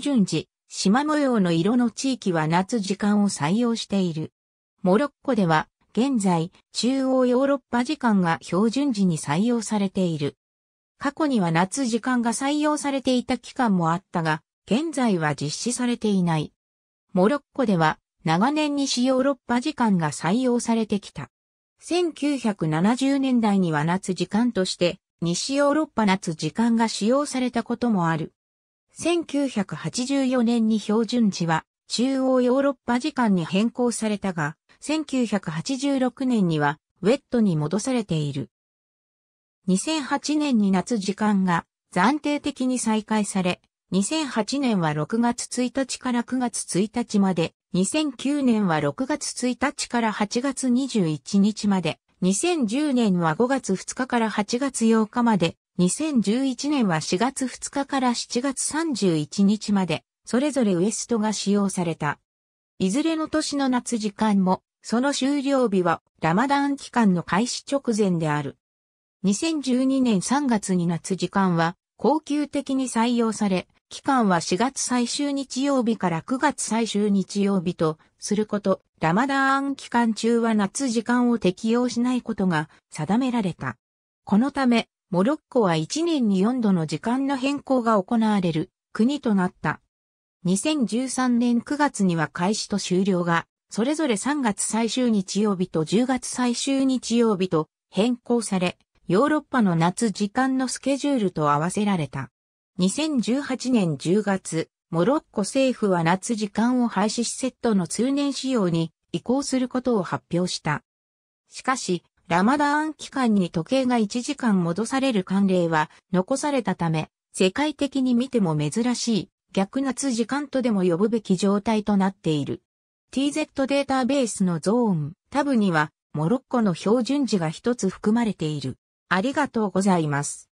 順次、島模様の色の地域は夏時間を採用している。モロッコでは、現在、中央ヨーロッパ時間が標準時に採用されている。過去には夏時間が採用されていた期間もあったが、現在は実施されていない。モロッコでは、長年西ヨーロッパ時間が採用されてきた。1970年代には夏時間として、西ヨーロッパ夏時間が使用されたこともある。1984年に標準時は中央ヨーロッパ時間に変更されたが、1986年にはウェットに戻されている。2008年に夏時間が暫定的に再開され、2008年は6月1日から9月1日まで、2009年は6月1日から8月21日まで、2010年は5月2日から8月8日まで、2011年は4月2日から7月31日まで、それぞれウエストが使用された。いずれの年の夏時間も、その終了日はラマダン期間の開始直前である。2012年3月に夏時間は、恒久的に採用され、期間は4月最終日曜日から9月最終日曜日とすること、ラマダーン期間中は夏時間を適用しないことが定められた。このため、モロッコは1年に4度の時間の変更が行われる国となった。2013年9月には開始と終了が、それぞれ3月最終日曜日と10月最終日曜日と変更され、ヨーロッパの夏時間のスケジュールと合わせられた。2018年10月、モロッコ政府は夏時間を廃止しセットの通年仕様に移行することを発表した。しかし、ラマダーン期間に時計が1時間戻される慣例は残されたため、世界的に見ても珍しい逆夏時間とでも呼ぶべき状態となっている。TZ データベースのゾーン、タブにはモロッコの標準時が一つ含まれている。ありがとうございます。